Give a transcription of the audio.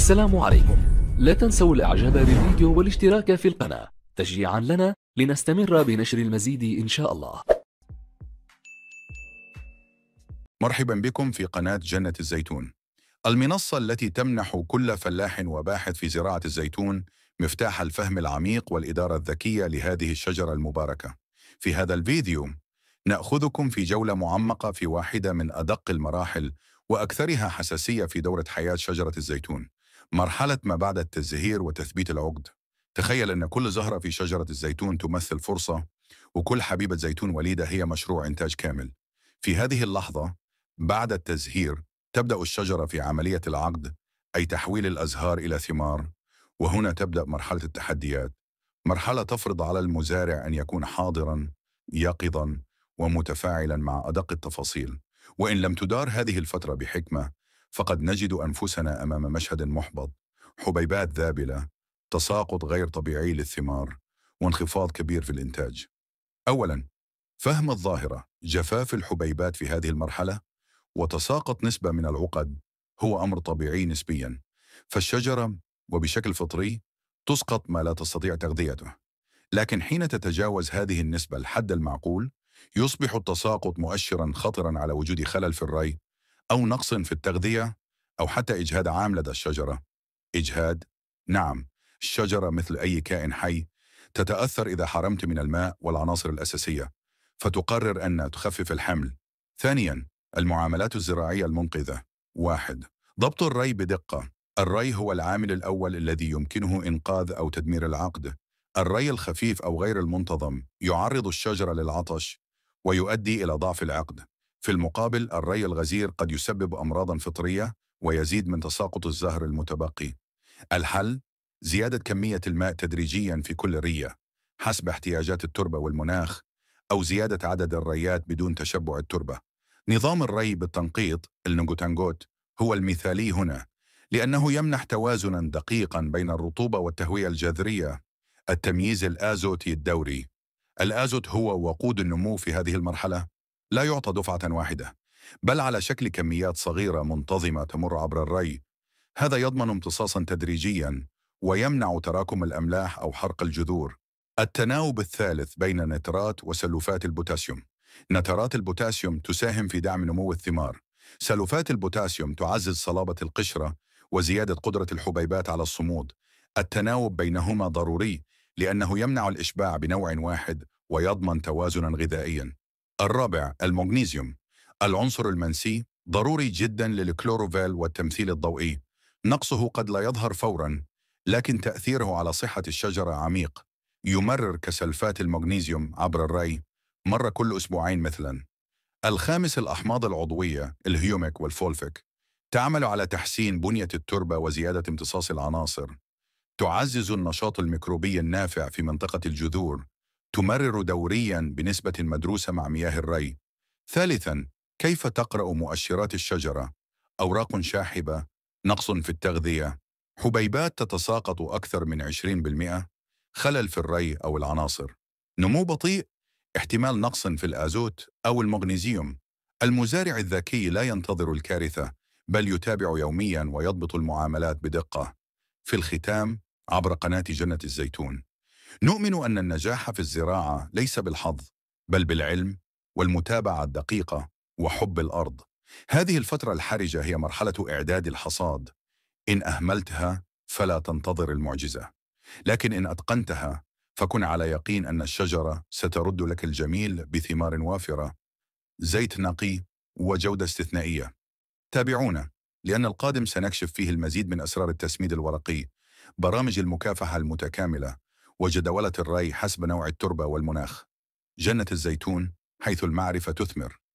السلام عليكم لا تنسوا الاعجاب بالفيديو والاشتراك في القناة تشجيعا لنا لنستمر بنشر المزيد إن شاء الله مرحبا بكم في قناة جنة الزيتون المنصة التي تمنح كل فلاح وباحث في زراعة الزيتون مفتاح الفهم العميق والإدارة الذكية لهذه الشجرة المباركة في هذا الفيديو نأخذكم في جولة معمقة في واحدة من أدق المراحل وأكثرها حساسية في دورة حياة شجرة الزيتون مرحلة ما بعد التزهير وتثبيت العقد تخيل أن كل زهرة في شجرة الزيتون تمثل فرصة وكل حبيبة زيتون وليدة هي مشروع إنتاج كامل في هذه اللحظة بعد التزهير تبدأ الشجرة في عملية العقد أي تحويل الأزهار إلى ثمار وهنا تبدأ مرحلة التحديات مرحلة تفرض على المزارع أن يكون حاضراً يقظاً ومتفاعلاً مع أدق التفاصيل وإن لم تدار هذه الفترة بحكمة فقد نجد انفسنا امام مشهد محبط حبيبات ذابله تساقط غير طبيعي للثمار وانخفاض كبير في الانتاج اولا فهم الظاهره جفاف الحبيبات في هذه المرحله وتساقط نسبه من العقد هو امر طبيعي نسبيا فالشجره وبشكل فطري تسقط ما لا تستطيع تغذيته لكن حين تتجاوز هذه النسبه الحد المعقول يصبح التساقط مؤشرا خطرا على وجود خلل في الري أو نقص في التغذية أو حتى إجهاد عام لدى الشجرة. إجهاد؟ نعم، الشجرة مثل أي كائن حي تتأثر إذا حرمت من الماء والعناصر الأساسية، فتقرر أن تخفف الحمل. ثانياً، المعاملات الزراعية المنقذة. واحد، ضبط الري بدقة. الري هو العامل الأول الذي يمكنه إنقاذ أو تدمير العقد. الري الخفيف أو غير المنتظم يعرض الشجرة للعطش ويؤدي إلى ضعف العقد. في المقابل الري الغزير قد يسبب أمراضا فطرية ويزيد من تساقط الزهر المتبقي الحل زيادة كمية الماء تدريجيا في كل رية حسب احتياجات التربة والمناخ أو زيادة عدد الريات بدون تشبع التربة نظام الري بالتنقيط النوغوتانغوت هو المثالي هنا لأنه يمنح توازنا دقيقا بين الرطوبة والتهوية الجذرية التمييز الآزوتي الدوري الآزوت هو وقود النمو في هذه المرحلة لا يعطى دفعة واحدة بل على شكل كميات صغيرة منتظمة تمر عبر الري هذا يضمن امتصاصا تدريجيا ويمنع تراكم الأملاح أو حرق الجذور التناوب الثالث بين نترات وسلوفات البوتاسيوم نترات البوتاسيوم تساهم في دعم نمو الثمار سلوفات البوتاسيوم تعزز صلابة القشرة وزيادة قدرة الحبيبات على الصمود التناوب بينهما ضروري لأنه يمنع الإشباع بنوع واحد ويضمن توازنا غذائيا الرابع المغنيسيوم العنصر المنسي ضروري جدا للكلوروفيل والتمثيل الضوئي نقصه قد لا يظهر فورا لكن تأثيره على صحة الشجرة عميق يمرر كسلفات المغنيسيوم عبر الري مرة كل أسبوعين مثلا الخامس الأحماض العضوية الهيوميك والفولفيك تعمل على تحسين بنية التربة وزيادة امتصاص العناصر تعزز النشاط الميكروبي النافع في منطقة الجذور تمرر دوريا بنسبة مدروسة مع مياه الري. ثالثا، كيف تقرأ مؤشرات الشجرة؟ أوراق شاحبة، نقص في التغذية، حبيبات تتساقط أكثر من 20%، خلل في الري أو العناصر. نمو بطيء، احتمال نقص في الآزوت أو المغنيزيوم. المزارع الذكي لا ينتظر الكارثة، بل يتابع يوميا ويضبط المعاملات بدقة. في الختام، عبر قناة جنة الزيتون نؤمن أن النجاح في الزراعة ليس بالحظ بل بالعلم والمتابعة الدقيقة وحب الأرض هذه الفترة الحرجة هي مرحلة إعداد الحصاد إن أهملتها فلا تنتظر المعجزة لكن إن أتقنتها فكن على يقين أن الشجرة سترد لك الجميل بثمار وافرة زيت نقي وجودة استثنائية تابعونا لأن القادم سنكشف فيه المزيد من أسرار التسميد الورقي برامج المكافحة المتكاملة وجدولة الري حسب نوع التربة والمناخ جنة الزيتون حيث المعرفة تثمر